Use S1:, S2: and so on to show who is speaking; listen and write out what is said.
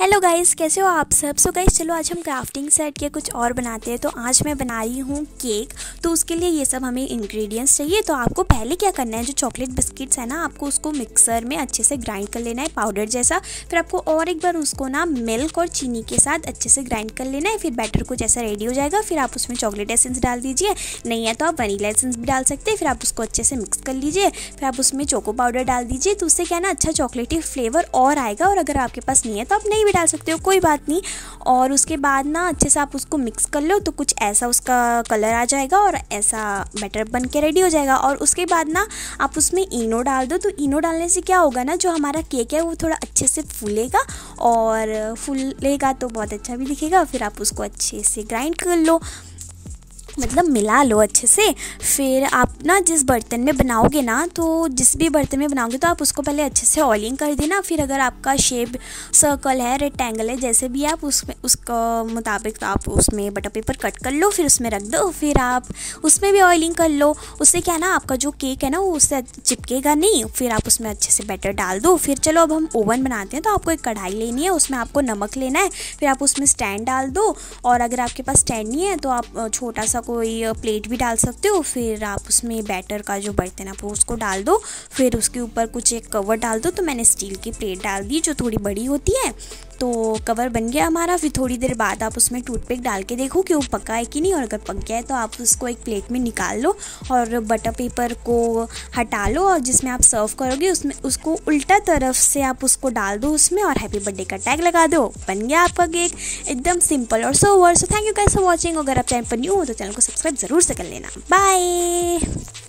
S1: hello guys कैसे हो आप सब सो so गाइस चलो आज हम क्राफ्टिंग सेट के कुछ और बनाते हैं तो आज मैं बना रही हूँ केक तो उसके लिए ये सब हमें इंग्रेडिएंट्स चाहिए तो आपको पहले क्या करना है जो चॉकलेट बिस्किट्स है ना आपको उसको मिक्सर में अच्छे से ग्राइंड कर लेना है पाउडर जैसा फिर आपको और एक बार उसको ना मिल्क और चीनी के साथ अच्छे से ग्राइंड कर लेना है फिर बैटर को जैसा रेडी हो जाएगा फिर आप उसमें चॉकलेट एसेंस डाल दीजिए नहीं है तो आप वनीला एसेंस भी डाल सकते हैं फिर आप उसको अच्छे से मिक्स कर लीजिए फिर आप उसमें चोको पाउडर डाल दीजिए तो उससे क्या ना अच्छा चॉकलेटी फ्लेवर और आएगा और अगर आपके पास नहीं है तो आप नहीं भी डाल सकते हो कोई बात नहीं और उसके बाद ना अच्छे से आप उसको मिक्स कर लो तो कुछ ऐसा उसका कलर आ जाएगा और ऐसा बैटर बन के रेडी हो जाएगा और उसके बाद ना आप उसमें इनो डाल दो तो इनो डालने से क्या होगा ना जो हमारा केक है वो थोड़ा अच्छे से फूलेगा और फूलेगा तो बहुत अच्छा भी दिखेगा फिर आप उसको अच्छे से ग्राइंड कर लो मतलब मिला लो अच्छे से फिर आप ना जिस बर्तन में बनाओगे ना तो जिस भी बर्तन में बनाओगे तो आप उसको पहले अच्छे से ऑयलिंग कर देना फिर अगर आपका शेप सर्कल है रेक्टेंगल है जैसे भी आप उसमें उसके मुताबिक आप उसमें बटर पेपर कट कर लो फिर उसमें रख दो फिर आप उसमें भी ऑयलिंग कर लो उससे क्या ना आपका जो केक है ना वो उससे चिपकेगा नहीं फिर आप उसमें अच्छे से बैटर डाल दो फिर चलो अब हम ओवन बनाते हैं तो आपको एक कढ़ाई लेनी है उसमें आपको नमक लेना है फिर आप उसमें स्टैंड डाल दो और अगर आपके पास स्टैंड नहीं है तो आप छोटा सा कोई प्लेट भी डाल सकते हो फिर आप उसमें बैटर का जो बर्तन आप उसको डाल दो फिर उसके ऊपर कुछ एक कवर डाल दो तो मैंने स्टील की प्लेट डाल दी जो थोड़ी बड़ी होती है तो कवर बन गया हमारा फिर थोड़ी देर बाद आप उसमें टूथपिक डाल के देखो कि वो पका है कि नहीं और अगर पक गया है तो आप उसको एक प्लेट में निकाल लो और बटर पेपर को हटा लो और जिसमें आप सर्व करोगे उसमें उसको उल्टा तरफ से आप उसको डाल दो उसमें और हैप्पी बर्थडे का टैग लगा दो बन गया आपका केक एकदम सिंपल और सोवर so thank you guys for watching अगर आप चैनल पर न्यू हो तो चैनल को सब्सक्राइब ज़रूर से कर लेना बाय